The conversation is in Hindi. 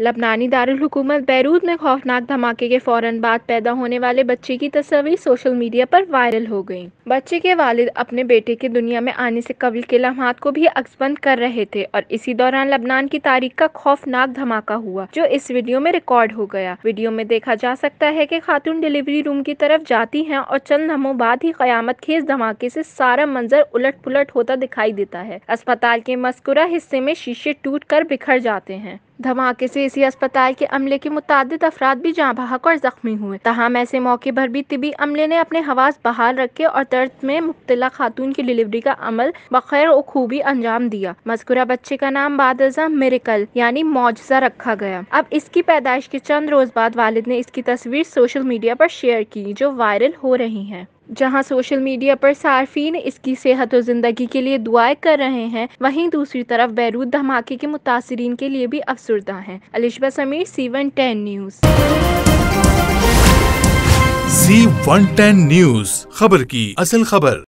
लबनानी दारकूमत बैरूत में खौफनाक धमाके के फौरन बाद पैदा होने वाले बच्चे की तस्वीर सोशल मीडिया पर वायरल हो गई बच्चे के वालिद अपने बेटे के दुनिया में आने से कबल के लम्हात को भी अक्सबंद कर रहे थे और इसी दौरान लबनान की तारीख का खौफनाक धमाका हुआ जो इस वीडियो में रिकॉर्ड हो गया वीडियो में देखा जा सकता है की खातून डिलीवरी रूम की तरफ जाती है और चंद नमों बाद ही क्यामत खेज धमाके ऐसी सारा मंजर उलट पुलट होता दिखाई देता है अस्पताल के मस्कुरा हिस्से में शीशे टूट कर बिखर जाते हैं धमाके से इसी अस्पताल के अमले के मुताद अफराद भी जहाँ बहक और जख्मी हुए तहम ऐसे मौके पर भी तिबी अमले ने अपने हवास बहाल रखे और दर्द में मुबतला खातून की डिलीवरी का अमल बखैर खूबी अंजाम दिया मस्कुरा बच्चे का नाम बाद मेरिकल यानी मुआजा रखा गया अब इसकी पैदाइश के चंद रोज बाद वालिद ने इसकी तस्वीर सोशल मीडिया पर शेयर की जो वायरल हो रही है जहां सोशल मीडिया पर सार्फिन इसकी सेहत और ज़िंदगी के लिए दुआएं कर रहे हैं वहीं दूसरी तरफ बैरूत धमाके के मुतासरीन के लिए भी अफसरदा हैं Alishba Sameer C one ten news C one ten news खबर की असल खबर